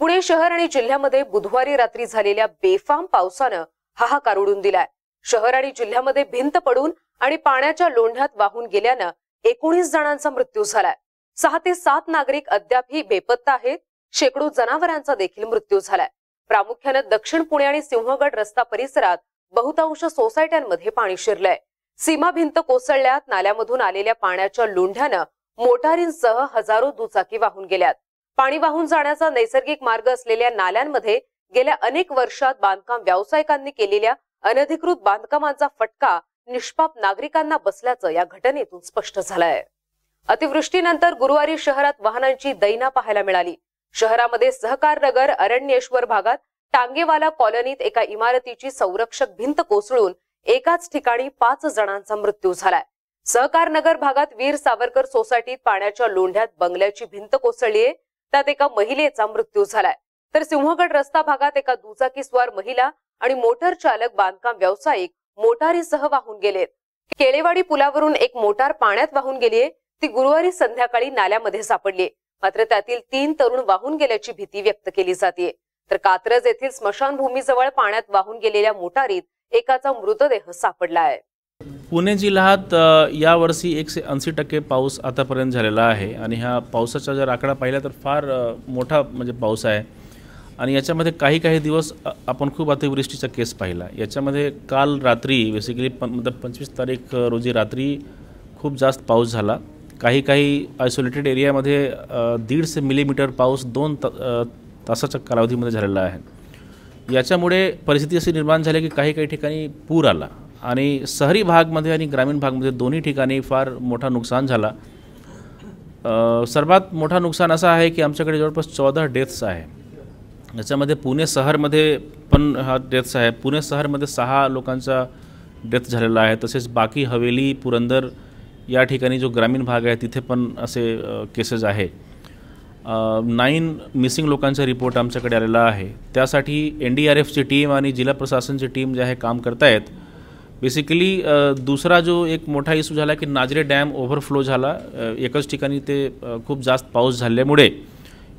पुणे शहर आणि जिल्ह्यामध्ये बुधवारी रात्री झालेल्या बेफाम पावसानं हाहाकार उडून दिलाय शहर आणि जिल्ह्यामध्ये भिंत पडून आणि पाण्याच्या लोंढ्यात वाहून गेल्यानं एकोणीस जणांचा मृत्यू झालाय सहा ते सात नागरिक अद्यापही बेपत्ता आहेत शेकडो जनावरांचा देखील मृत्यू झालाय प्रामुख्यानं दक्षिण पुणे आणि सिंहगड रस्ता परिसरात बहुतांश सोसायट्यांमध्ये पाणी शिरलंय सीमा भिंत कोसळल्यात नाल्यामधून आलेल्या पाण्याच्या लोंढ्यानं मोटारींसह हजारो दुचाकी वाहून गेल्यात पाणी वाहून जाण्याचा नैसर्गिक मार्ग असलेल्या नाल्यांमध्ये गेल्या अनेक वर्षात बांधकाम व्यावसायिकांनी केलेल्या अनधिकृत बांधकामांचा फटका निष्पाप नागरिकांना बसल्याचं या घटनेतून स्पष्ट झालंय अतिवृष्टीनंतर गुरुवारी शहरात वाहनांची दैना पाहायला मिळाली शहरामध्ये सहकार नगर अरण्येश्वर भागात टांगेवाला कॉलनीत एका इमारतीची संरक्षक भिंत कोसळून एकाच ठिकाणी पाच जणांचा मृत्यू झालाय सहकार नगर भागात वीर सावरकर सोसायटीत पाण्याच्या लोंढ्यात बंगल्याची भिंत कोसळलीये त्यात एका महिलेचा मृत्यू झालाय तर सिंहगड रस्ता भागात एका दुचाकीस्वार महिला आणि मोटर चालक बांधकाम व्यावसायिक मोटारीसह वाहून गेलेत केळेवाडी पुलावरून एक मोटार पाण्यात वाहून गेलीये ती गुरुवारी संध्याकाळी नाल्यामध्ये सापडली मात्र त्यातील तीन तरुण वाहून गेल्याची भीती व्यक्त केली जाते तर कात्रज येथील स्मशानभूमीजवळ पाण्यात वाहून गेलेल्या मोटारीत एकाचा मृतदेह सापडला आहे पुणे जिल्ह्यात यावर्षी एकशे ऐंशी टक्के पाऊस आतापर्यंत झालेला आहे आणि हा पावसाचा जर आकडा पाहिला तर फार मोठा म्हणजे पाऊस आहे आणि याच्यामध्ये काही काही दिवस आपण खूप अतिवृष्टीचा केस पाहिला याच्यामध्ये काल रात्री बेसिकली पण मतलब पंचवीस तारीख रोजी रात्री खूप जास्त पाऊस झाला काही काही आयसोलेटेड एरियामध्ये दीडशे मिलीमीटर पाऊस दोन तासाच्या कालावधीमध्ये झालेला आहे याच्यामुळे परिस्थिती अशी निर्माण झाली की काही काही ठिकाणी पूर आला आणि शहरी भागमध्ये आणि ग्रामीण भागमध्ये दोन्ही ठिकाणी फार मोठा नुकसान झाला सर्वात मोठा नुकसान असा आहे की आमच्याकडे जवळपास चौदा डेथ्स आहे याच्यामध्ये पुणे शहरमध्ये पण हा डेथ्स आहे पुणे शहरमध्ये सहा लोकांचा डेथ झालेला आहे तसेच बाकी हवेली पुरंदर या ठिकाणी जो ग्रामीण भाग आहे तिथे पण असे केसेस आहे नाईन मिसिंग लोकांचा रिपोर्ट आमच्याकडे आलेला आहे त्यासाठी एन डी आर एफची टीम आणि जिल्हा प्रशासनची टीम जे आहे काम करतायत बेसिकली दुसरा जो एक मोठा इशू झाला की नाजरे डॅम ओव्हरफ्लो झाला एकच ठिकाणी ते खूप जास्त पाऊस झाल्यामुळे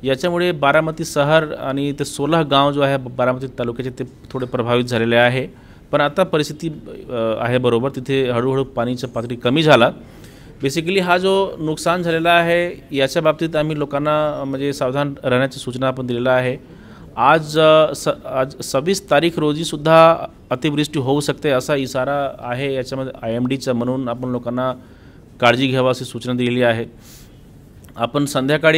याच्यामुळे बारामती शहर आणि ते सोलह गाव जो आहे बारामती तालुक्याचे ते थोडे प्रभावित झालेले आहे पण आता परिस्थिती आहे बरोबर तिथे हळूहळू पाणीचं पातळी कमी झाला बेसिकली हा जो नुकसान झालेला आहे याच्या बाबतीत आम्ही लोकांना म्हणजे सावधान राहण्याची सूचना आपण दिलेला आहे आज स आज सवीस तारीख रोजी सुधा अतिवृष्टि शकते असा इशारा है ये आई एम डी म्हणून अपन लोकान काजी घ्यावा अशी सूचना दिल्ली है अपन संध्याका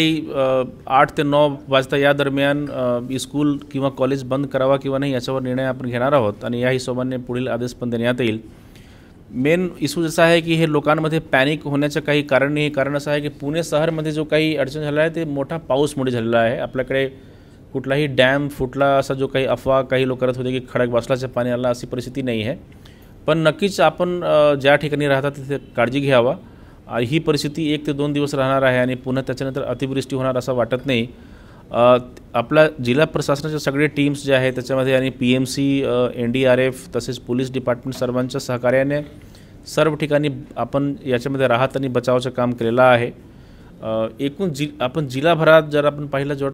आठ ते नौ वजता या दरमियान स्कूल किंवा कॉलेज बंद करावा किंवा नाही याच्यावर निर्णय आपण घेणार आहोत आणि हिशोबाने पुढील आदेश पण देण्यात येईल मेन इशू जसा आहे की हे लोकांमध्ये पॅनिक होण्याचं कारण नहीं कारण अस है कि पुणे शहर शहरमध्ये जो का अडचण झाला आहे ते मोठा पाऊसमुळे झालेला आहे आपल्याकडे कुठलाही डॅम फुटला असा जो काही अफवा काही लोक करत होते की खडक बसलाचं पाणी आला अशी परिस्थिती नाही आहे पण नक्कीच आपण ज्या ठिकाणी राहतात तिथे काळजी घ्यावा ही परिस्थिती एक ते दोन दिवस राहणार आहे आणि पुन्हा त्याच्यानंतर अतिवृष्टी होणार असं वाटत नाही आपला जिल्हा प्रशासनाच्या सगळे टीम्स जे आहे त्याच्यामध्ये आणि P M C N D R F तसेच पोलीस डिपार्टमेंट सर्वांच्या सहकार्याने सर्व ठिकाणी आपण याच्यामध्ये राहत आणि बचावाचं काम केलेलं आहे एकूण जि आपण जिल्हाभरात जर आपण पाहिलं जेव्हा